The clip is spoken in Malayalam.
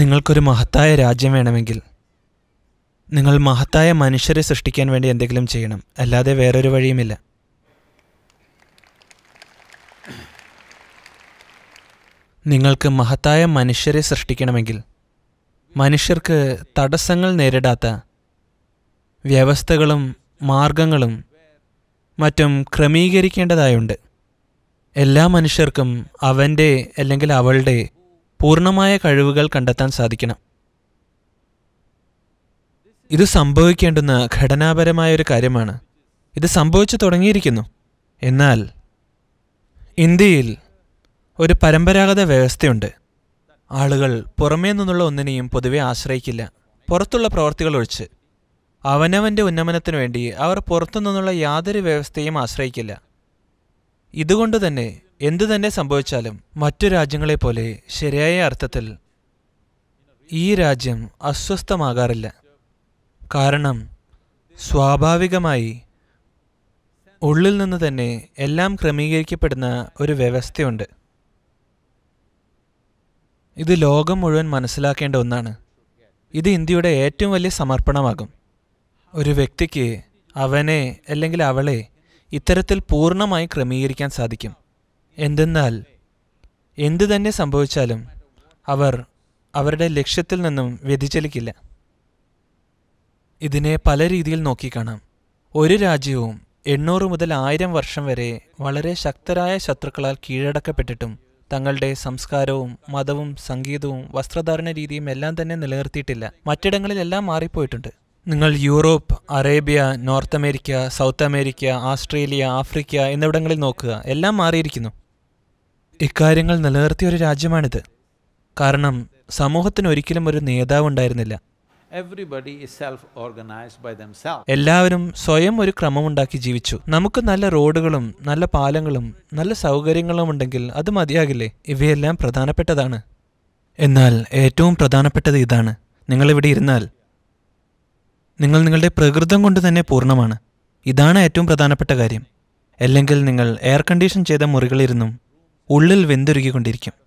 നിങ്ങൾക്കൊരു മഹത്തായ രാജ്യം വേണമെങ്കിൽ നിങ്ങൾ മഹത്തായ മനുഷ്യരെ സൃഷ്ടിക്കാൻ വേണ്ടി എന്തെങ്കിലും ചെയ്യണം അല്ലാതെ വേറൊരു വഴിയുമില്ല നിങ്ങൾക്ക് മഹത്തായ മനുഷ്യരെ സൃഷ്ടിക്കണമെങ്കിൽ മനുഷ്യർക്ക് തടസ്സങ്ങൾ നേരിടാത്ത വ്യവസ്ഥകളും മാർഗങ്ങളും മറ്റും ക്രമീകരിക്കേണ്ടതായുണ്ട് എല്ലാ മനുഷ്യർക്കും അവൻ്റെ അല്ലെങ്കിൽ അവളുടെ പൂർണ്ണമായ കഴിവുകൾ കണ്ടെത്താൻ സാധിക്കണം ഇത് സംഭവിക്കേണ്ടുന്ന ഘടനാപരമായ ഒരു കാര്യമാണ് ഇത് സംഭവിച്ചു തുടങ്ങിയിരിക്കുന്നു എന്നാൽ ഇന്ത്യയിൽ ഒരു പരമ്പരാഗത വ്യവസ്ഥയുണ്ട് ആളുകൾ പുറമേ നിന്നുള്ള ഒന്നിനെയും പൊതുവെ ആശ്രയിക്കില്ല പുറത്തുള്ള പ്രവർത്തികൾ ഒഴിച്ച് അവനവൻ്റെ ഉന്നമനത്തിനു വേണ്ടി അവർ പുറത്തു നിന്നുള്ള യാതൊരു വ്യവസ്ഥയും ആശ്രയിക്കില്ല ഇതുകൊണ്ട് തന്നെ എന്തു തന്നെ സംഭവിച്ചാലും മറ്റു രാജ്യങ്ങളെ പോലെ ശരിയായ അർത്ഥത്തിൽ ഈ രാജ്യം അസ്വസ്ഥമാകാറില്ല കാരണം സ്വാഭാവികമായി ഉള്ളിൽ നിന്ന് തന്നെ എല്ലാം ക്രമീകരിക്കപ്പെടുന്ന ഒരു വ്യവസ്ഥയുണ്ട് ഇത് ലോകം മുഴുവൻ മനസ്സിലാക്കേണ്ട ഒന്നാണ് ഇത് ഇന്ത്യയുടെ ഏറ്റവും വലിയ സമർപ്പണമാകും ഒരു വ്യക്തിക്ക് അവനെ അല്ലെങ്കിൽ അവളെ ഇത്തരത്തിൽ പൂർണ്ണമായി ക്രമീകരിക്കാൻ സാധിക്കും എന്തെന്നാൽ എന്തു തന്നെ സംഭവിച്ചാലും അവർ അവരുടെ ലക്ഷ്യത്തിൽ നിന്നും വ്യതിചലിക്കില്ല ഇതിനെ പല രീതിയിൽ നോക്കിക്കാണാം ഒരു രാജ്യവും എണ്ണൂറ് മുതൽ ആയിരം വർഷം വരെ വളരെ ശക്തരായ ശത്രുക്കളാൽ കീഴടക്കപ്പെട്ടിട്ടും തങ്ങളുടെ സംസ്കാരവും മതവും സംഗീതവും വസ്ത്രധാരണ രീതിയും എല്ലാം തന്നെ നിലനിർത്തിയിട്ടില്ല മറ്റിടങ്ങളിലെല്ലാം മാറിപ്പോയിട്ടുണ്ട് നിങ്ങൾ Europe Arabia North America South America Australia Africa എന്നിവിടങ്ങളിൽ നോക്കുക എല്ലാം മാറിയിരിക്കുന്നു ഇക്കാര്യങ്ങൾ നിലനിർത്തിയ ഒരു രാജ്യമാണിത് കാരണം സമൂഹത്തിന് ഒരിക്കലും ഒരു നേതാവ് ഉണ്ടായിരുന്നില്ല എല്ലാവരും സ്വയം ഒരു ക്രമമുണ്ടാക്കി ജീവിച്ചു നമുക്ക് നല്ല റോഡുകളും നല്ല പാലങ്ങളും നല്ല സൗകര്യങ്ങളും ഉണ്ടെങ്കിൽ അത് മതിയാകില്ലേ ഇവയെല്ലാം പ്രധാനപ്പെട്ടതാണ് എന്നാൽ ഏറ്റവും പ്രധാനപ്പെട്ടത് ഇതാണ് നിങ്ങളിവിടെ ഇരുന്നാൽ നിങ്ങൾ നിങ്ങളുടെ പ്രകൃതം കൊണ്ട് തന്നെ പൂർണ്ണമാണ് ഇതാണ് ഏറ്റവും പ്രധാനപ്പെട്ട കാര്യം അല്ലെങ്കിൽ നിങ്ങൾ എയർ കണ്ടീഷൻ ചെയ്ത മുറികളിരുന്നും ഉള്ളിൽ വെന്തുരുകിക്കൊണ്ടിരിക്കും